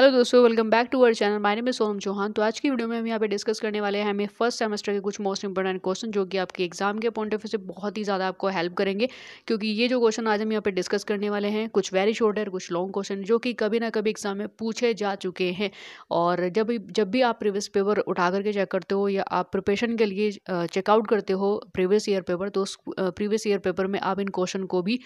hello दोस्तों welcome back to our channel my name Som Chauhan तो आज की वीडियो में हम यहाँ पे डिस्कस करने वाले हैं हमें फर्स्ट सेमेस्टर के कुछ मोस्ट इंपॉर्टेंट क्वेश्चन जो कि आपके एग्जाम के पॉइंट ऑफ व्यू से बहुत ही ज़्यादा आपको हेल्प करेंगे क्योंकि ये जो क्वेश्चन आज हम यहाँ पर डिस्कस करने वाले हैं कुछ वेरी शॉर्ट है कुछ लॉन्ग क्वेश्चन जो कि कभी ना कभी एग्जाम में पूछे जा चुके हैं और जब जब भी आप प्रीवियस पेपर उठा करके चेक करते हो या आप प्रिपरेशन के लिए चेकआउट करते हो प्रीवियस ईयर पेपर तो उस प्रीवियस ईयर पेपर में आप इन क्वेश्चन को भी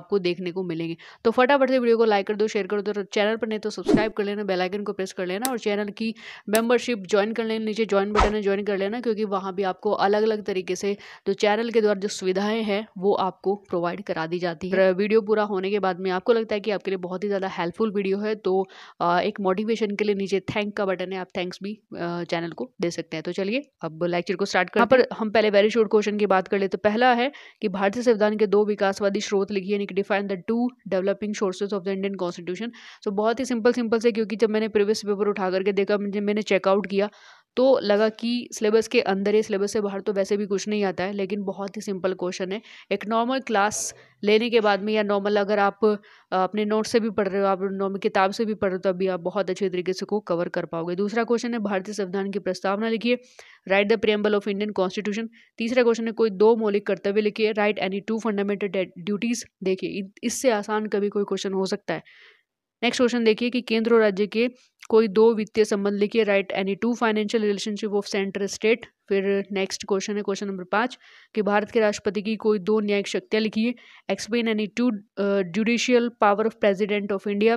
आपको देखने को मिलेंगे तो फटाफट से वीडियो को लाइक कर दो शेयर कर दो चैनल पर नहीं तो सब्सक्राइब कर लेना है बेल आइकन को प्रेस कर लेना और चैनल की मेंबरशिप ज्वाइन कर लेना नीचे ज्वाइन बटन है ज्वाइन कर लेना क्योंकि वहाँ भी आपको अलग अलग तरीके से जो चैनल के द्वारा जो सुविधाएँ हैं वो आपको प्रोवाइड करा दी जाती है वीडियो पूरा होने के बाद में आपको लगता है कि आपके लिए बहुत ही ज़्यादा हेल्पफुल वीडियो है तो एक मोटिवेशन के लिए नीचे थैंक का बटन है आप थैंक्स भी चैनल को दे सकते हैं तो चलिए अब लेक्चर को स्टार्ट हाँ, करें पर हम पहले वेरी शोर्ट क्वेश्चन की बात कर ले तो पहला है कि भारतीय संविधान के दो विकासवादी स्रोत लिखिए define the two developing sources of the Indian constitution so बहुत ही सिंपल सिंपल से क्योंकि क्योंकि जब मैंने प्रीवियस पेपर उठा करके देखा मुझे मैंने चेकआउट किया तो लगा कि सिलेबस के अंदर ही सिलेबस से बाहर तो वैसे भी कुछ नहीं आता है लेकिन बहुत ही सिंपल क्वेश्चन है एक नॉर्मल क्लास लेने के बाद में या नॉर्मल अगर आप अपने नोट से भी पढ़ रहे हो आप नॉर्मल किताब से भी पढ़ रहे हो तभी आप बहुत अच्छे तरीके से को कवर कर पाओगे दूसरा क्वेश्चन है भारतीय संविधान की प्रस्तावना लिखिए write the preamble of Indian constitution तीसरा क्वेश्चन है कोई दो मौलिक कर्तव्य लिखिए write any two fundamental duties देखिए इससे आसान कभी कोई क्वेश्चन हो सकता है नेक्स्ट क्वेश्चन देखिए कि केंद्र और राज्य के कोई दो वित्तीय संबंध लिखिए write any two financial relationship of centre state फिर नेक्स्ट क्वेश्चन है क्वेश्चन नंबर पाँच कि भारत के राष्ट्रपति की कोई दो न्यायिक शक्तियाँ लिखिए explain any two judicial power of president of India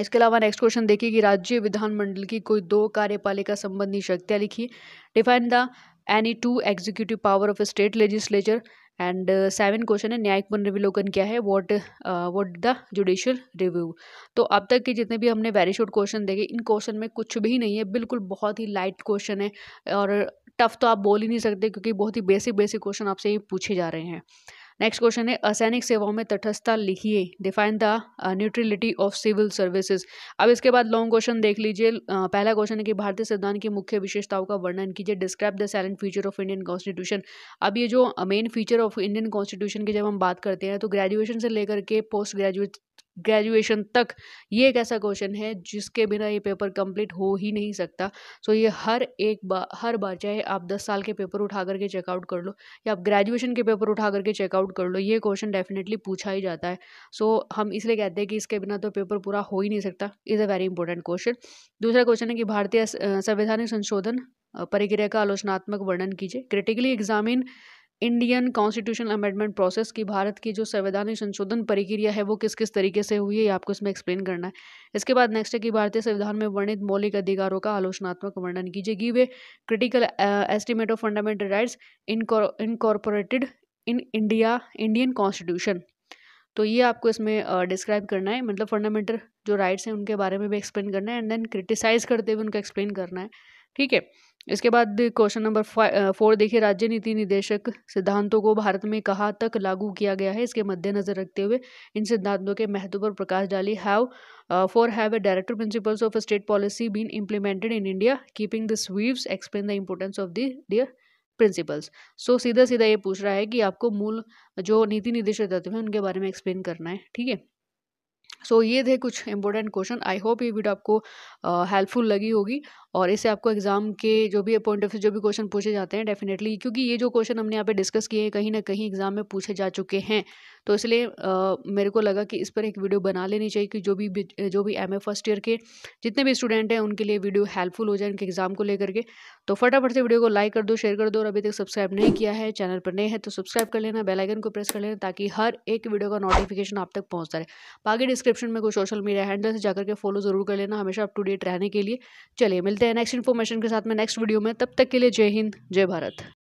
इसके अलावा नेक्स्ट क्वेश्चन देखिए कि राज्य विधानमंडल की कोई दो कार्यपालिका संबंधी शक्तियाँ लिखिए define the any two executive power of state legislature and seven question है न्यायिक पुनर्विलोकन क्या है what what the judicial review तो अब तक के जितने भी हमने वेरी शॉर्ट क्वेश्चन देखे इन क्वेश्चन में कुछ भी नहीं है बिल्कुल बहुत ही लाइट क्वेश्चन है और टफ तो आप बोल ही नहीं सकते क्योंकि बहुत ही बेसिक बेसिक क्वेश्चन आपसे ये पूछे जा रहे हैं नेक्स्ट क्वेश्चन है असैनिक सेवाओं में तटस्थता लिखिए define the neutrality of civil services अब इसके बाद लॉन्ग क्वेश्चन देख लीजिए पहला क्वेश्चन है कि भारतीय संविधान की मुख्य विशेषताओं का वर्णन कीजिए describe the salient feature of Indian constitution अब ये जो main feature of Indian constitution की जब हम बात करते हैं तो ग्रेजुएशन से लेकर के पोस्ट ग्रेजुएट ग्रेजुएशन तक ये एक ऐसा क्वेश्चन है जिसके बिना ये पेपर कंप्लीट हो ही नहीं सकता सो so ये हर एक बार हर बार चाहे आप दस साल के पेपर उठा करके चेकआउट कर लो या आप ग्रेजुएशन के पेपर उठा करके चेकआउट कर लो ये क्वेश्चन डेफिनेटली पूछा ही जाता है सो so, हम इसलिए कहते हैं कि इसके बिना तो पेपर पूरा हो ही नहीं सकता is a very important question दूसरा क्वेश्चन है कि भारतीय संवैधानिक संशोधन प्रक्रिया का आलोचनात्मक वर्णन कीजिए critically examine Indian constitution amendment process की भारत की जो संवैधानिक संशोधन प्रक्रिया है वो किस किस तरीके से हुई है ये आपको इसमें एक्सप्लेन करना है इसके बाद नेक्स्ट है कि भारतीय संविधान में वर्णित मौलिक अधिकारों का आलोचनात्मक वर्णन कीजिए give a critical estimate of fundamental rights incorporated in India Indian constitution तो ये आपको इसमें डिस्क्राइब uh, करना है मतलब फंडामेंटल जो राइट्स हैं उनके बारे में भी एक्सप्लेन करना है एंड देन क्रिटिसाइज़ करते हुए उनको एक्सप्लेन करना है ठीक है इसके बाद क्वेश्चन नंबर फोर देखिए राज्य नीति निदेशक सिद्धांतों को भारत में कहाँ तक लागू किया गया है इसके मद्देनजर रखते हुए इन सिद्धांतों के महत्व पर प्रकाश डाली have for have a director principles of state policy been implemented in India keeping the views explain the importance of the dear principles so सीधा सीधा ये पूछ रहा है कि आपको मूल जो नीति निदेशक तत्व हैं उनके बारे में एक्सप्लेन करना है ठीक है सो so, ये थे कुछ इंपॉर्टेंट क्वेश्चन आई होप ये वीडियो आपको हेल्पफुल uh, लगी होगी और इससे आपको एग्ज़ाम के जो भी पॉइंट ऑफ व्यू जो भी क्वेश्चन पूछे जाते हैं डेफिनेटली क्योंकि ये जो क्वेश्चन हमने यहाँ पे डिस्कस किए हैं कहीं ना कहीं एग्ज़ाम में पूछे जा चुके हैं तो इसलिए मेरे को लगा कि इस पर एक वीडियो बना लेनी चाहिए कि जो भी जो भी एम फर्स्ट ईयर के जितने भी स्टूडेंट हैं उनके लिए वीडियो हेल्पफुल हो जाए उनके एग्ज़ाम को लेकर के तो फटाफट से वीडियो को लाइक कर दो शेयर कर दो और अभी तक सब्सक्राइब नहीं किया है चैनल पर नए हैं तो सब्सक्राइब कर लेना बेलाइकन को प्रेस कर लेना ताकि हर एक वीडियो का नोटिफिकेशन आप तक पहुँचता रहे बाकी डिस्क्रिप्शन में कोई सोशल मीडिया हैंडल से जाकर के फॉलो ज़रूर कर लेना हमेशा अप टू डेट रहने के लिए चलिए मिलते मिलते हैं नेक्स्ट इन्फॉर्मेशन के साथ में नेक्स्ट वीडियो में तब तक के लिए जय हिंद जय भारत